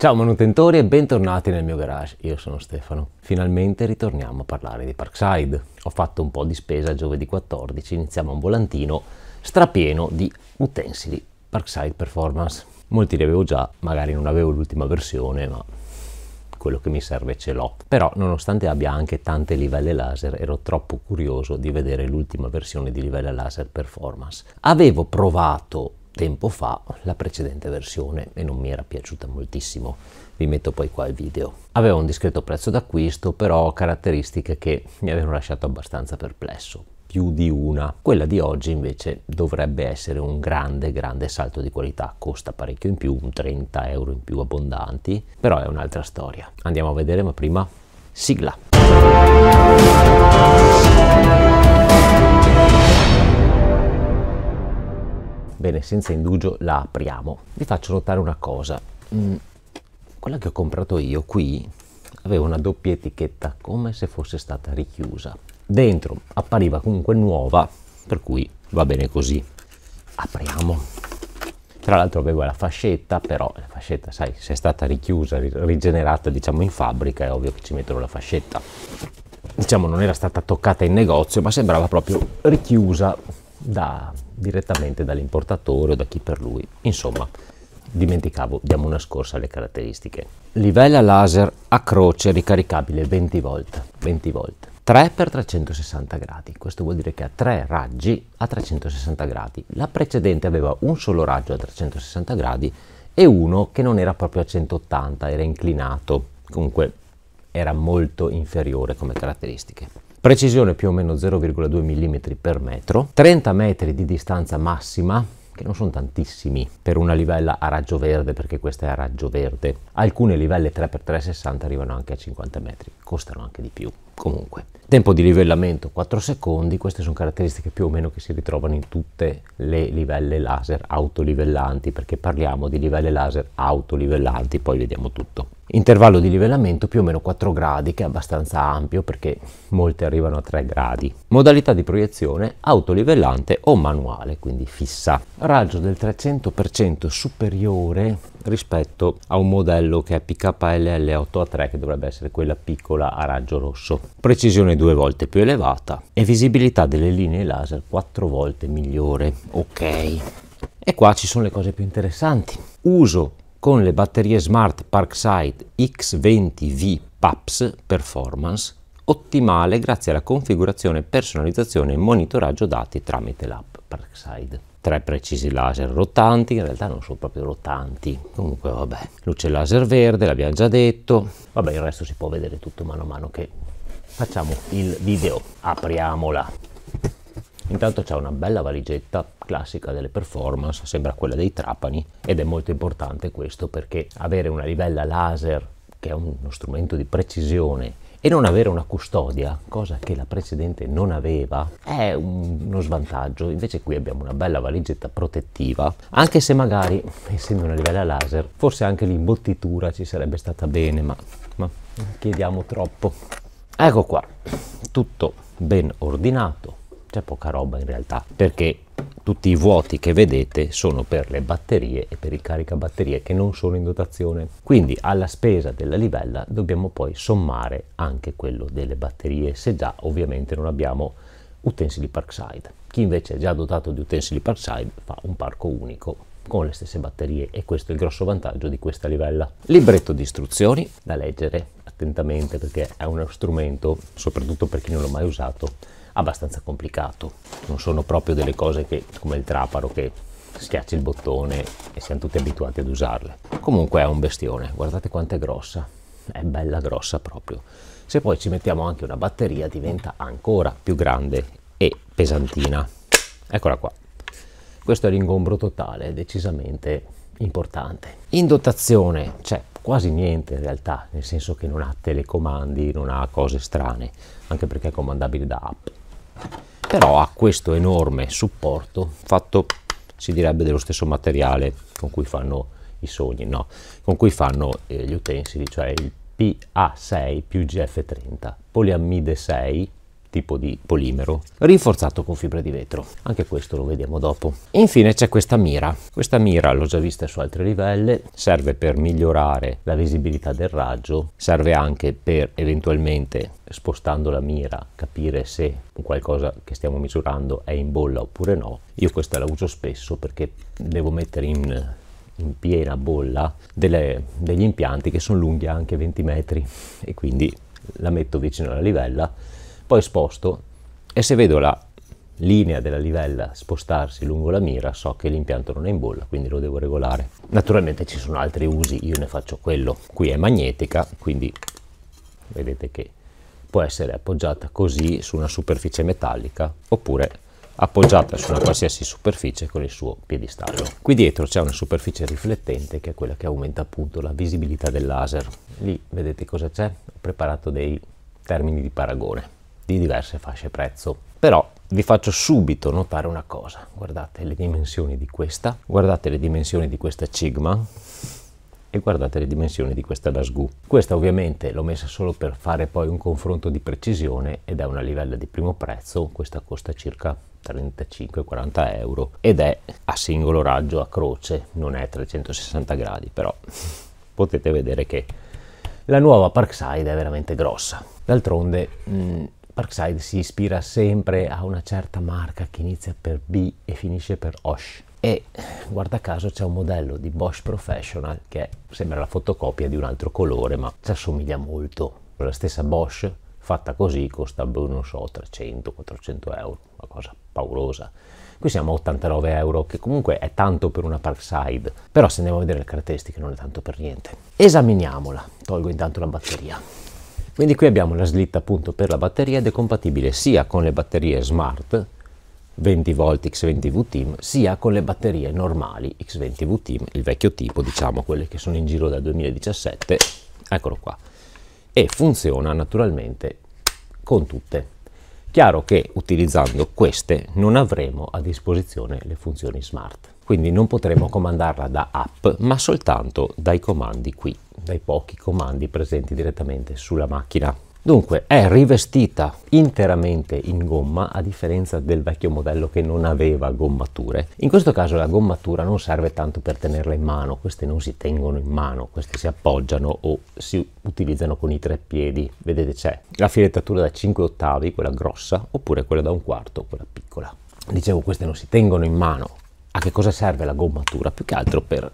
Ciao manutentori e bentornati nel mio garage, io sono Stefano. Finalmente ritorniamo a parlare di Parkside. Ho fatto un po' di spesa giovedì 14, iniziamo un volantino strapieno di utensili Parkside Performance. Molti li avevo già, magari non avevo l'ultima versione, ma quello che mi serve ce l'ho. Però nonostante abbia anche tante livelle laser, ero troppo curioso di vedere l'ultima versione di livella laser Performance. Avevo provato tempo fa la precedente versione e non mi era piaciuta moltissimo. Vi metto poi qua il video. Aveva un discreto prezzo d'acquisto, però caratteristiche che mi avevano lasciato abbastanza perplesso più di una. Quella di oggi invece dovrebbe essere un grande grande salto di qualità, costa parecchio in più, un 30 euro in più abbondanti, però è un'altra storia. Andiamo a vedere ma prima sigla. Bene, senza indugio la apriamo. Vi faccio notare una cosa. Mm, quella che ho comprato io qui aveva una doppia etichetta come se fosse stata richiusa. Dentro appariva comunque nuova, per cui va bene così. Apriamo. Tra l'altro avevo la fascetta, però la fascetta, sai, se è stata richiusa, rigenerata, diciamo, in fabbrica, è ovvio che ci mettono la fascetta. Diciamo, non era stata toccata in negozio, ma sembrava proprio richiusa da, direttamente dall'importatore o da chi per lui. Insomma, dimenticavo, diamo una scorsa alle caratteristiche. Livella laser a croce ricaricabile 20 volte, 20 volte. 3 x 360 gradi, questo vuol dire che ha 3 raggi a 360 gradi. La precedente aveva un solo raggio a 360 gradi e uno che non era proprio a 180, era inclinato, comunque era molto inferiore come caratteristiche precisione più o meno 0,2 mm per metro, 30 metri di distanza massima, che non sono tantissimi per una livella a raggio verde, perché questa è a raggio verde. Alcune livelle 3x360 arrivano anche a 50 metri, costano anche di più comunque. Tempo di livellamento 4 secondi, queste sono caratteristiche più o meno che si ritrovano in tutte le livelle laser autolivellanti, perché parliamo di livelle laser autolivellanti, poi vediamo tutto intervallo di livellamento più o meno 4 gradi che è abbastanza ampio perché molte arrivano a 3 gradi. Modalità di proiezione autolivellante o manuale, quindi fissa. Raggio del 300% superiore rispetto a un modello che è PKLL8A3 che dovrebbe essere quella piccola a raggio rosso. Precisione due volte più elevata e visibilità delle linee laser 4 volte migliore. Ok. E qua ci sono le cose più interessanti. Uso con le batterie Smart Parkside X20V PAPS Performance, ottimale grazie alla configurazione, personalizzazione e monitoraggio dati tramite l'app Parkside. Tre precisi laser rotanti, in realtà non sono proprio rotanti, comunque vabbè. Luce laser verde, l'abbiamo già detto. Vabbè, il resto si può vedere tutto mano a mano che facciamo il video. Apriamola. Intanto c'è una bella valigetta classica delle performance, sembra quella dei Trapani ed è molto importante questo perché avere una livella laser che è uno strumento di precisione e non avere una custodia, cosa che la precedente non aveva, è un, uno svantaggio. Invece qui abbiamo una bella valigetta protettiva, anche se magari, essendo una livella laser, forse anche l'imbottitura ci sarebbe stata bene, ma, ma chiediamo troppo. Ecco qua, tutto ben ordinato, c'è poca roba in realtà, perché tutti i vuoti che vedete sono per le batterie e per il caricabatterie che non sono in dotazione. Quindi alla spesa della livella dobbiamo poi sommare anche quello delle batterie, se già ovviamente non abbiamo utensili parkside. Chi invece è già dotato di utensili parkside fa un parco unico con le stesse batterie e questo è il grosso vantaggio di questa livella. Libretto di istruzioni da leggere attentamente perché è uno strumento, soprattutto per chi non l'ha mai usato, abbastanza complicato. Non sono proprio delle cose che, come il traparo che schiacci il bottone e siamo tutti abituati ad usarle. Comunque è un bestione, guardate quanto è grossa, è bella grossa proprio. Se poi ci mettiamo anche una batteria diventa ancora più grande e pesantina. Eccola qua. Questo è l'ingombro totale, decisamente importante. In dotazione c'è quasi niente in realtà, nel senso che non ha telecomandi, non ha cose strane, anche perché è comandabile da app però ha questo enorme supporto fatto si direbbe dello stesso materiale con cui fanno i sogni no con cui fanno eh, gli utensili cioè il PA6 più GF30 poliammide 6 tipo di polimero rinforzato con fibre di vetro anche questo lo vediamo dopo infine c'è questa mira questa mira l'ho già vista su altre livelle serve per migliorare la visibilità del raggio serve anche per eventualmente spostando la mira capire se qualcosa che stiamo misurando è in bolla oppure no io questa la uso spesso perché devo mettere in in piena bolla delle, degli impianti che sono lunghi anche 20 metri e quindi la metto vicino alla livella poi sposto e se vedo la linea della livella spostarsi lungo la mira so che l'impianto non è in bolla quindi lo devo regolare naturalmente ci sono altri usi io ne faccio quello qui è magnetica quindi vedete che può essere appoggiata così su una superficie metallica oppure appoggiata su una qualsiasi superficie con il suo piedistallo. Qui dietro c'è una superficie riflettente che è quella che aumenta appunto la visibilità del laser. Lì vedete cosa c'è? Ho preparato dei termini di paragone di diverse fasce prezzo. Però vi faccio subito notare una cosa, guardate le dimensioni di questa, guardate le dimensioni di questa Cigma e guardate le dimensioni di questa Dasgu. Questa ovviamente l'ho messa solo per fare poi un confronto di precisione ed è una livella di primo prezzo, questa costa circa 35-40 euro ed è a singolo raggio a croce, non è 360 gradi però potete vedere che la nuova Parkside è veramente grossa. D'altronde mm, Parkside si ispira sempre a una certa marca che inizia per B e finisce per Osh e guarda caso c'è un modello di Bosch Professional che sembra la fotocopia di un altro colore ma ci assomiglia molto. La stessa Bosch fatta così costa, boh, non so, 300-400 euro, una cosa paurosa. Qui siamo a 89 euro, che comunque è tanto per una Parkside, però se andiamo a vedere le caratteristiche non è tanto per niente. Esaminiamola, tolgo intanto la batteria. Quindi qui abbiamo la slitta appunto per la batteria ed è compatibile sia con le batterie smart 20V X20V Team sia con le batterie normali X20V Team, il vecchio tipo, diciamo quelle che sono in giro dal 2017, eccolo qua. E funziona naturalmente con tutte. Chiaro che utilizzando queste non avremo a disposizione le funzioni smart. Quindi non potremo comandarla da app, ma soltanto dai comandi qui, dai pochi comandi presenti direttamente sulla macchina. Dunque è rivestita interamente in gomma a differenza del vecchio modello che non aveva gommature. In questo caso la gommatura non serve tanto per tenerla in mano, queste non si tengono in mano, queste si appoggiano o si utilizzano con i tre piedi. Vedete c'è la filettatura da 5 ottavi, quella grossa, oppure quella da un quarto, quella piccola. Dicevo queste non si tengono in mano, che cosa serve la gommatura? Più che altro per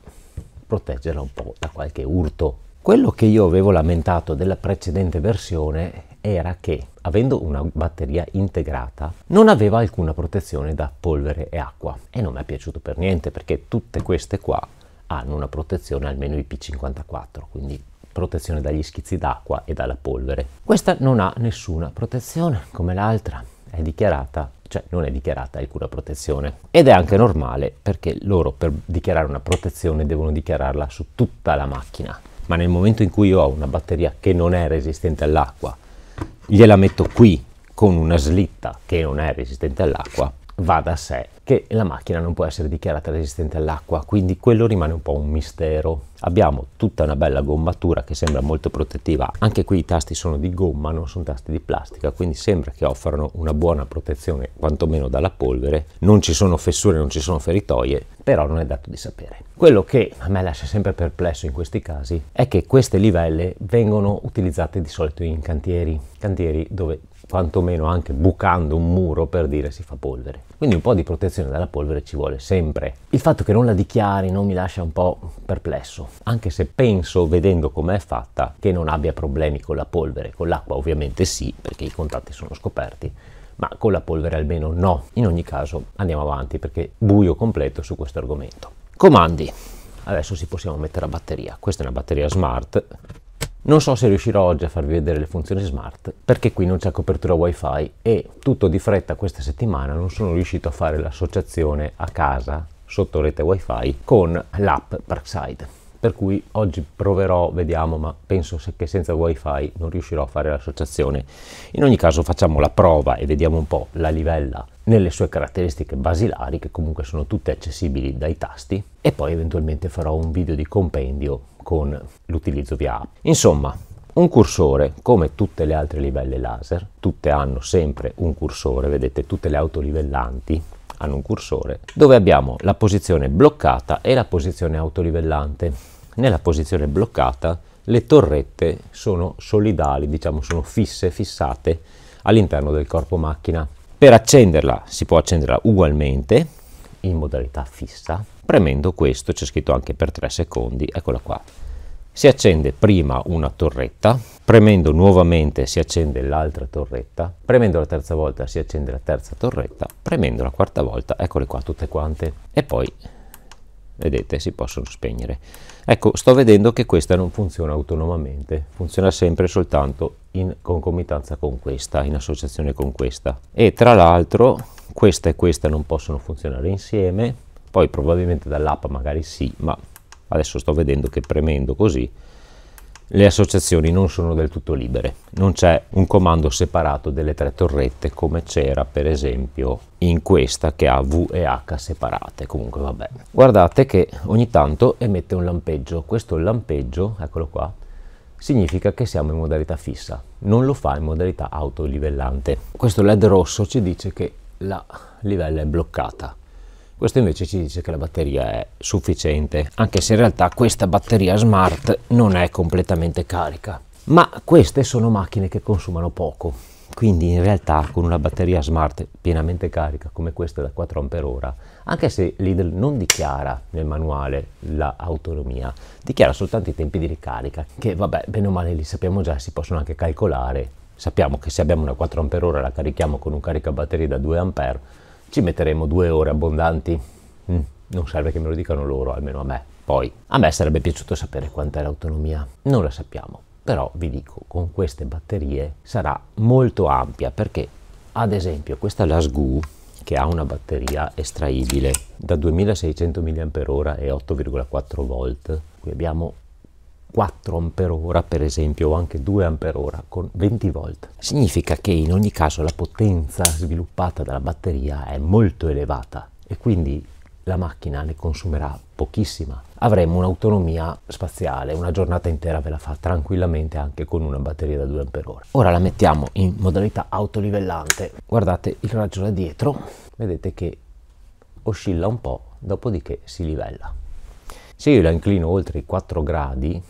proteggerla un po' da qualche urto. Quello che io avevo lamentato della precedente versione era che, avendo una batteria integrata, non aveva alcuna protezione da polvere e acqua. E non mi è piaciuto per niente perché tutte queste qua hanno una protezione almeno IP54, quindi protezione dagli schizzi d'acqua e dalla polvere. Questa non ha nessuna protezione come l'altra, è dichiarata cioè non è dichiarata alcuna protezione. Ed è anche normale perché loro per dichiarare una protezione devono dichiararla su tutta la macchina. Ma nel momento in cui io ho una batteria che non è resistente all'acqua, gliela metto qui con una slitta che non è resistente all'acqua, va da sé che la macchina non può essere dichiarata resistente all'acqua, quindi quello rimane un po' un mistero. Abbiamo tutta una bella gommatura che sembra molto protettiva, anche qui i tasti sono di gomma, non sono tasti di plastica, quindi sembra che offrano una buona protezione quantomeno dalla polvere, non ci sono fessure, non ci sono feritoie, però non è dato di sapere. Quello che a me lascia sempre perplesso in questi casi è che queste livelle vengono utilizzate di solito in cantieri, cantieri dove quantomeno anche bucando un muro per dire si fa polvere. Quindi un po' di protezione dalla polvere ci vuole sempre. Il fatto che non la dichiari non mi lascia un po' perplesso, anche se penso, vedendo com'è fatta, che non abbia problemi con la polvere. Con l'acqua ovviamente sì, perché i contatti sono scoperti, ma con la polvere almeno no. In ogni caso andiamo avanti perché buio completo su questo argomento. Comandi. Adesso si possiamo mettere a batteria. Questa è una batteria smart non so se riuscirò oggi a farvi vedere le funzioni smart perché qui non c'è copertura wifi e tutto di fretta questa settimana non sono riuscito a fare l'associazione a casa sotto rete wifi con l'app Parkside per cui oggi proverò, vediamo, ma penso che senza wifi non riuscirò a fare l'associazione. In ogni caso facciamo la prova e vediamo un po' la livella nelle sue caratteristiche basilari, che comunque sono tutte accessibili dai tasti, e poi eventualmente farò un video di compendio con l'utilizzo via app. Insomma, un cursore, come tutte le altre livelle laser, tutte hanno sempre un cursore, vedete tutte le auto livellanti, hanno un cursore, dove abbiamo la posizione bloccata e la posizione autolivellante. Nella posizione bloccata le torrette sono solidali, diciamo sono fisse, fissate all'interno del corpo macchina. Per accenderla si può accenderla ugualmente in modalità fissa, premendo questo, c'è scritto anche per 3 secondi, eccola qua, si accende prima una torretta, premendo nuovamente si accende l'altra torretta, premendo la terza volta si accende la terza torretta, premendo la quarta volta, eccole qua tutte quante, e poi vedete si possono spegnere. Ecco, sto vedendo che questa non funziona autonomamente, funziona sempre soltanto in concomitanza con questa, in associazione con questa. E tra l'altro questa e questa non possono funzionare insieme, poi probabilmente dall'app magari sì, ma adesso sto vedendo che premendo così le associazioni non sono del tutto libere, non c'è un comando separato delle tre torrette come c'era per esempio in questa che ha V e H separate, comunque vabbè. Guardate che ogni tanto emette un lampeggio, questo lampeggio, eccolo qua, significa che siamo in modalità fissa, non lo fa in modalità autolivellante. Questo led rosso ci dice che la livella è bloccata, questo invece ci dice che la batteria è sufficiente, anche se in realtà questa batteria smart non è completamente carica. Ma queste sono macchine che consumano poco, quindi in realtà con una batteria smart pienamente carica come questa da 4Ah, anche se Lidl non dichiara nel manuale l'autonomia, dichiara soltanto i tempi di ricarica, che vabbè, bene o male li sappiamo già, si possono anche calcolare. Sappiamo che se abbiamo una 4Ah la carichiamo con un caricabatterie da 2A, ci metteremo due ore abbondanti. Mm, non serve che me lo dicano loro, almeno a me. Poi, a me sarebbe piaciuto sapere quant'è l'autonomia. Non la sappiamo, però vi dico, con queste batterie sarà molto ampia perché, ad esempio, questa Lasgu che ha una batteria estraibile da 2600 mAh e 8,4 V, qui abbiamo 4 A per esempio o anche 2 A con 20 volt. Significa che in ogni caso la potenza sviluppata dalla batteria è molto elevata e quindi la macchina ne consumerà pochissima. Avremo un'autonomia spaziale, una giornata intera ve la fa tranquillamente anche con una batteria da 2 Ah. Ora la mettiamo in modalità autolivellante. Guardate il raggio da dietro, vedete che oscilla un po', dopodiché si livella. Se io la inclino oltre i 4 gradi,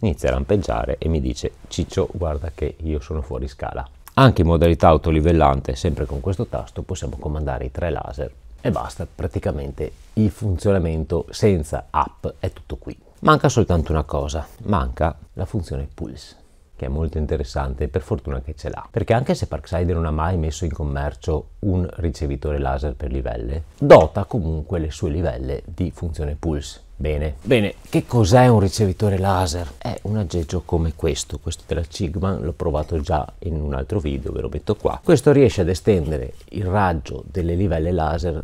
inizia a rampeggiare e mi dice Ciccio guarda che io sono fuori scala. Anche in modalità autolivellante, sempre con questo tasto, possiamo comandare i tre laser e basta, praticamente il funzionamento senza app è tutto qui. Manca soltanto una cosa, manca la funzione pulse che è molto interessante per fortuna che ce l'ha. Perché anche se Parkside non ha mai messo in commercio un ricevitore laser per livelle, dota comunque le sue livelle di funzione pulse. Bene. Bene, che cos'è un ricevitore laser? È un aggeggio come questo, questo della Cigman, l'ho provato già in un altro video, ve lo metto qua. Questo riesce ad estendere il raggio delle livelle laser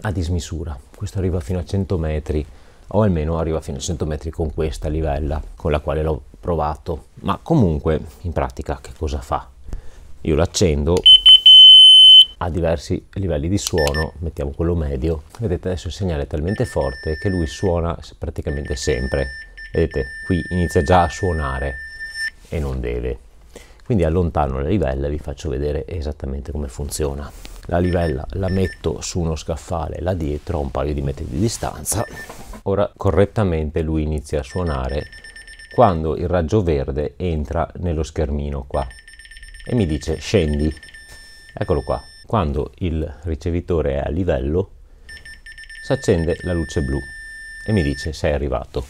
a dismisura, questo arriva fino a 100 metri o almeno arriva fino a 100 metri con questa livella con la quale l'ho provato. Ma comunque in pratica che cosa fa? Io l'accendo a diversi livelli di suono, mettiamo quello medio, vedete adesso il segnale è talmente forte che lui suona praticamente sempre. Vedete, qui inizia già a suonare e non deve. Quindi allontano la livella e vi faccio vedere esattamente come funziona. La livella la metto su uno scaffale là dietro a un paio di metri di distanza Ora correttamente lui inizia a suonare quando il raggio verde entra nello schermino qua e mi dice scendi. Eccolo qua. Quando il ricevitore è a livello si accende la luce blu e mi dice sei arrivato.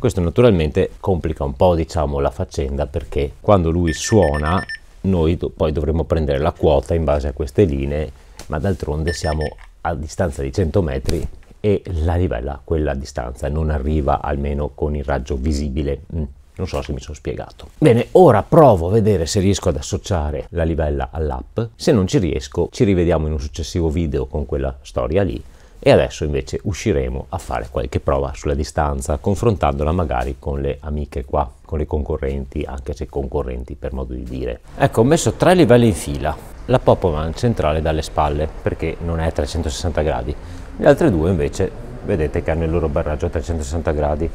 Questo naturalmente complica un po' diciamo la faccenda perché quando lui suona noi do poi dovremo prendere la quota in base a queste linee ma d'altronde siamo a distanza di 100 metri e la livella quella distanza non arriva almeno con il raggio visibile. Mm, non so se mi sono spiegato. Bene, ora provo a vedere se riesco ad associare la livella all'app. Se non ci riesco, ci rivediamo in un successivo video con quella storia lì. E adesso invece usciremo a fare qualche prova sulla distanza, confrontandola magari con le amiche qua, con le concorrenti, anche se concorrenti per modo di dire. Ecco, ho messo tre livelli in fila. La Popovan centrale dalle spalle, perché non è a 360 gradi le altre due invece vedete che hanno il loro barraggio a 360 gradi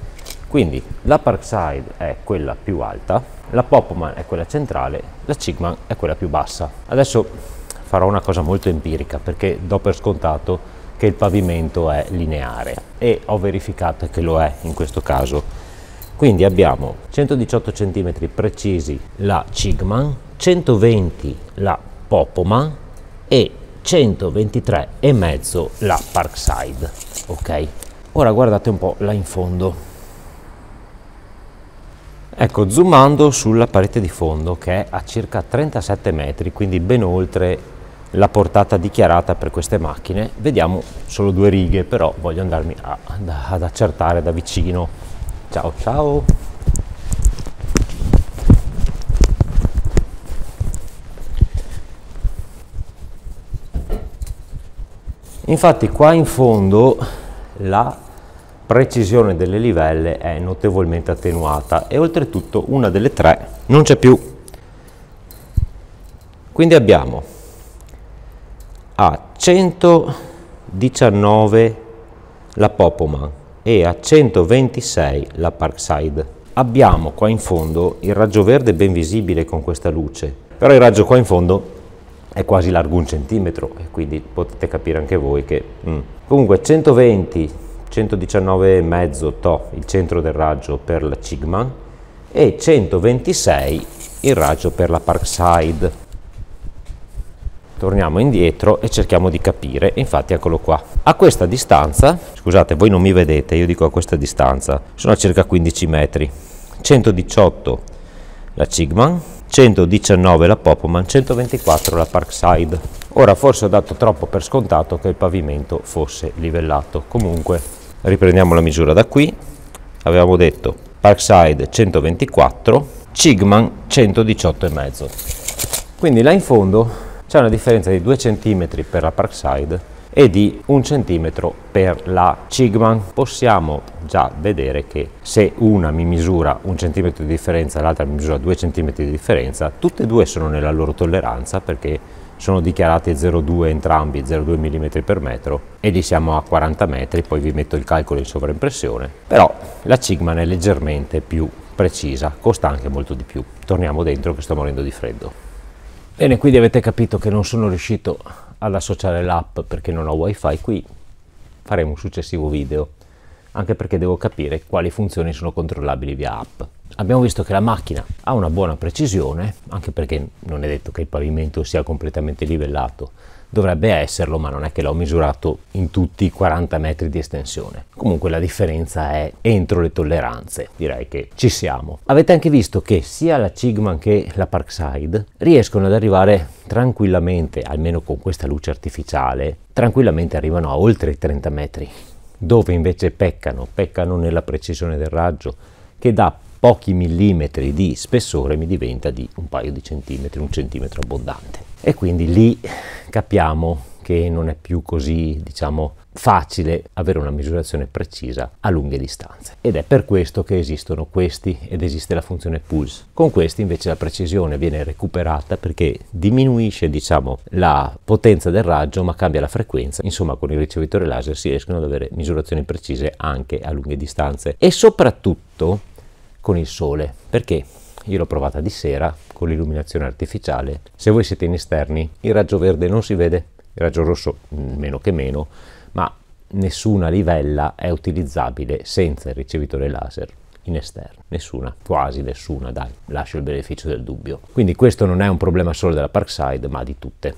quindi la Parkside è quella più alta la Popman è quella centrale la Cigman è quella più bassa adesso farò una cosa molto empirica perché do per scontato che il pavimento è lineare e ho verificato che lo è in questo caso quindi abbiamo 118 cm precisi la Cigman 120 la Popoman e 123,5 la Parkside. Ok, ora guardate un po' là in fondo. Ecco, zoomando sulla parete di fondo che è a circa 37 metri, quindi ben oltre la portata dichiarata per queste macchine, vediamo solo due righe, però voglio andarmi a, ad accertare da vicino. Ciao ciao! Infatti qua in fondo la precisione delle livelle è notevolmente attenuata e oltretutto una delle tre non c'è più. Quindi abbiamo a 119 la Popoman e a 126 la Parkside. Abbiamo qua in fondo il raggio verde ben visibile con questa luce, però il raggio qua in fondo è quasi largo un centimetro, quindi potete capire anche voi che... Mm. Comunque 120, 119,5 to il centro del raggio per la Chigman e 126 il raggio per la Parkside. Torniamo indietro e cerchiamo di capire, infatti eccolo qua. A questa distanza, scusate voi non mi vedete, io dico a questa distanza, sono a circa 15 metri, 118 la Chigman, 119 la Popoman, 124 la Parkside. Ora forse ho dato troppo per scontato che il pavimento fosse livellato. Comunque riprendiamo la misura da qui. Avevamo detto Parkside 124, Cigman 118,5. Quindi là in fondo c'è una differenza di 2 cm per la Parkside e di un centimetro per la Cigman. Possiamo già vedere che se una mi misura un centimetro di differenza e l'altra mi misura due centimetri di differenza, tutte e due sono nella loro tolleranza perché sono dichiarate 0,2 entrambi, 0,2 mm per metro e lì siamo a 40 metri, poi vi metto il calcolo in sovraimpressione, però la Cigman è leggermente più precisa, costa anche molto di più. Torniamo dentro che sto morendo di freddo. Bene, quindi avete capito che non sono riuscito ad associare l'app perché non ho wifi qui faremo un successivo video anche perché devo capire quali funzioni sono controllabili via app abbiamo visto che la macchina ha una buona precisione anche perché non è detto che il pavimento sia completamente livellato dovrebbe esserlo, ma non è che l'ho misurato in tutti i 40 metri di estensione. Comunque la differenza è entro le tolleranze, direi che ci siamo. Avete anche visto che sia la Cigman che la Parkside riescono ad arrivare tranquillamente, almeno con questa luce artificiale, tranquillamente arrivano a oltre i 30 metri. Dove invece peccano? Peccano nella precisione del raggio, che da pochi millimetri di spessore mi diventa di un paio di centimetri, un centimetro abbondante. E quindi lì capiamo che non è più così, diciamo, facile avere una misurazione precisa a lunghe distanze. Ed è per questo che esistono questi ed esiste la funzione pulse. Con questi invece la precisione viene recuperata perché diminuisce, diciamo, la potenza del raggio ma cambia la frequenza. Insomma, con il ricevitore laser si riescono ad avere misurazioni precise anche a lunghe distanze e soprattutto con il sole, perché io l'ho provata di sera con l'illuminazione artificiale. Se voi siete in esterni, il raggio verde non si vede, il raggio rosso meno che meno, ma nessuna livella è utilizzabile senza il ricevitore laser in esterno. Nessuna, quasi nessuna, dai, lascio il beneficio del dubbio. Quindi questo non è un problema solo della Parkside, ma di tutte.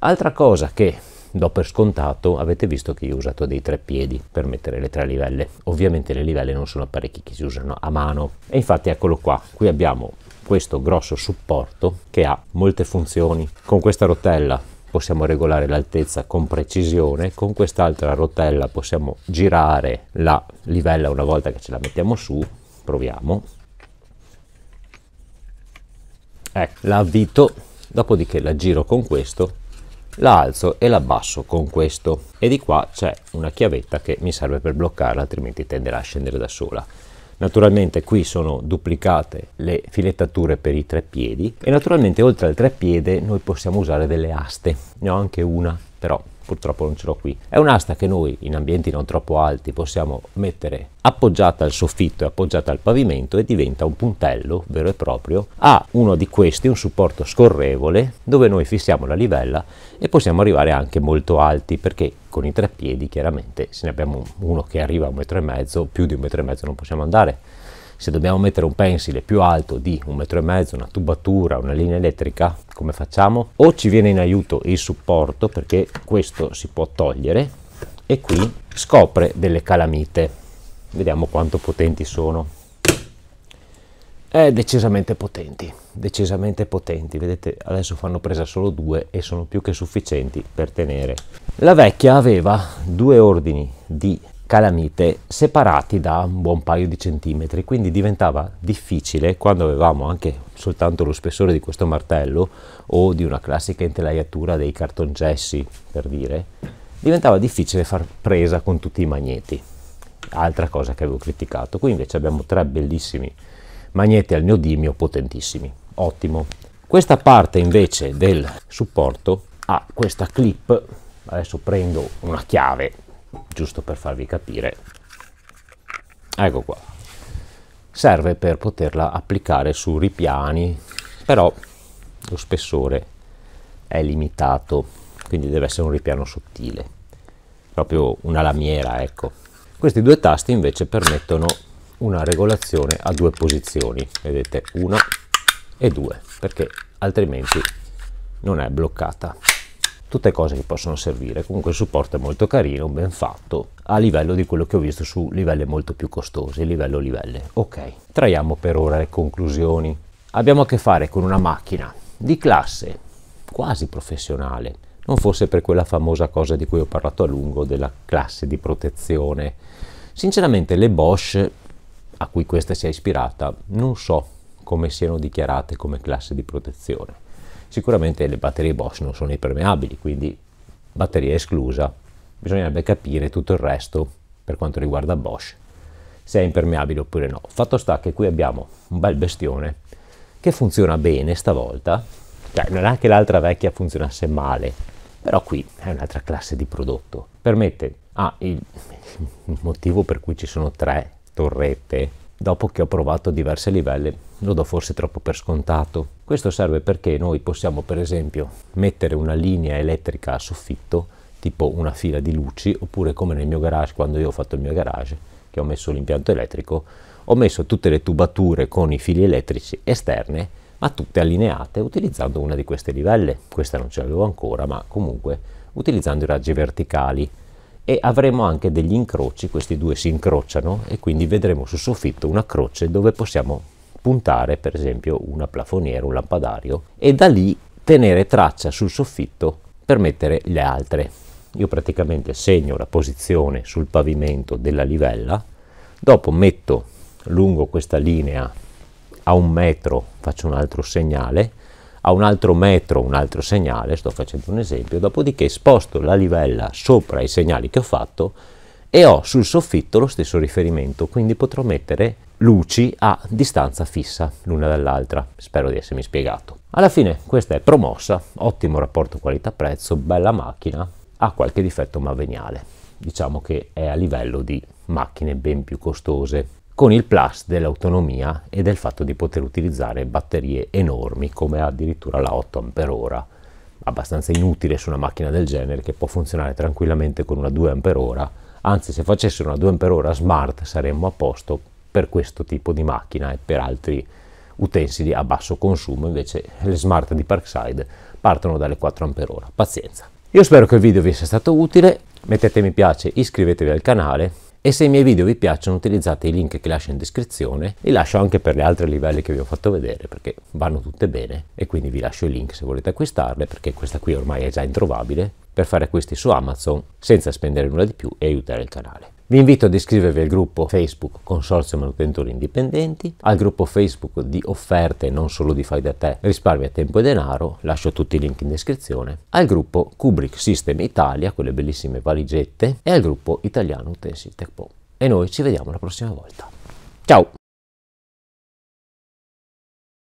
Altra cosa che do per scontato, avete visto che io ho usato dei tre piedi per mettere le tre livelle. Ovviamente le livelle non sono apparecchi che si usano a mano. E infatti eccolo qua, qui abbiamo questo grosso supporto che ha molte funzioni. Con questa rotella possiamo regolare l'altezza con precisione, con quest'altra rotella possiamo girare la livella una volta che ce la mettiamo su, proviamo. Ecco, la avvito, dopodiché la giro con questo la alzo e la abbasso con questo e di qua c'è una chiavetta che mi serve per bloccarla altrimenti tenderà a scendere da sola naturalmente qui sono duplicate le filettature per i tre piedi e naturalmente oltre al treppiede noi possiamo usare delle aste ne ho anche una però purtroppo non ce l'ho qui. È un'asta che noi in ambienti non troppo alti possiamo mettere appoggiata al soffitto e appoggiata al pavimento e diventa un puntello vero e proprio. Ha uno di questi, un supporto scorrevole, dove noi fissiamo la livella e possiamo arrivare anche molto alti perché con i tre piedi chiaramente se ne abbiamo uno che arriva a un metro e mezzo, più di un metro e mezzo non possiamo andare se dobbiamo mettere un pensile più alto di un metro e mezzo, una tubatura, una linea elettrica, come facciamo? O ci viene in aiuto il supporto, perché questo si può togliere, e qui scopre delle calamite. Vediamo quanto potenti sono. Eh, decisamente potenti, decisamente potenti. Vedete, adesso fanno presa solo due e sono più che sufficienti per tenere. La vecchia aveva due ordini di calamite separati da un buon paio di centimetri, quindi diventava difficile quando avevamo anche soltanto lo spessore di questo martello o di una classica intelaiatura dei cartongessi, per dire, diventava difficile far presa con tutti i magneti, altra cosa che avevo criticato. Qui invece abbiamo tre bellissimi magneti al neodimio potentissimi, ottimo. Questa parte invece del supporto ha questa clip, adesso prendo una chiave giusto per farvi capire ecco qua serve per poterla applicare su ripiani però lo spessore è limitato quindi deve essere un ripiano sottile proprio una lamiera ecco questi due tasti invece permettono una regolazione a due posizioni vedete una e due perché altrimenti non è bloccata tutte cose che possono servire. Comunque il supporto è molto carino, ben fatto, a livello di quello che ho visto su livelli molto più costosi, livello livelle. Ok, traiamo per ora le conclusioni. Abbiamo a che fare con una macchina di classe quasi professionale, non fosse per quella famosa cosa di cui ho parlato a lungo della classe di protezione. Sinceramente le Bosch a cui questa si è ispirata non so come siano dichiarate come classe di protezione Sicuramente le batterie Bosch non sono impermeabili, quindi batteria esclusa. Bisognerebbe capire tutto il resto per quanto riguarda Bosch, se è impermeabile oppure no. Fatto sta che qui abbiamo un bel bestione che funziona bene stavolta, cioè non è che l'altra vecchia funzionasse male, però qui è un'altra classe di prodotto. Permette, ah, il, il motivo per cui ci sono tre torrette dopo che ho provato diversi livelli, lo do forse troppo per scontato. Questo serve perché noi possiamo per esempio mettere una linea elettrica a soffitto, tipo una fila di luci, oppure come nel mio garage, quando io ho fatto il mio garage, che ho messo l'impianto elettrico, ho messo tutte le tubature con i fili elettrici esterne, ma tutte allineate utilizzando una di queste livelle. Questa non ce l'avevo ancora, ma comunque utilizzando i raggi verticali e avremo anche degli incroci, questi due si incrociano e quindi vedremo sul soffitto una croce dove possiamo puntare per esempio una plafoniera, un lampadario e da lì tenere traccia sul soffitto per mettere le altre. Io praticamente segno la posizione sul pavimento della livella, dopo metto lungo questa linea a un metro faccio un altro segnale a un altro metro un altro segnale, sto facendo un esempio, dopodiché sposto la livella sopra i segnali che ho fatto e ho sul soffitto lo stesso riferimento, quindi potrò mettere luci a distanza fissa l'una dall'altra. Spero di essermi spiegato. Alla fine questa è promossa, ottimo rapporto qualità-prezzo, bella macchina, ha qualche difetto ma veniale. Diciamo che è a livello di macchine ben più costose con il plus dell'autonomia e del fatto di poter utilizzare batterie enormi come addirittura la 8 Ah abbastanza inutile su una macchina del genere che può funzionare tranquillamente con una 2 Ah anzi se facessero una 2 Ah smart saremmo a posto per questo tipo di macchina e per altri utensili a basso consumo invece le smart di Parkside partono dalle 4 Ah pazienza io spero che il video vi sia stato utile mettete mi piace iscrivetevi al canale e se i miei video vi piacciono utilizzate i link che lascio in descrizione, li lascio anche per le altre livelli che vi ho fatto vedere perché vanno tutte bene e quindi vi lascio i link se volete acquistarle perché questa qui ormai è già introvabile per fare acquisti su Amazon senza spendere nulla di più e aiutare il canale. Vi invito ad iscrivervi al gruppo Facebook Consorzio Manutentori Indipendenti, al gruppo Facebook di offerte non solo di fai da te, risparmia tempo e denaro, lascio tutti i link in descrizione, al gruppo Kubrick System Italia, quelle bellissime valigette, e al gruppo Italiano Utensil Tech E noi ci vediamo la prossima volta. Ciao!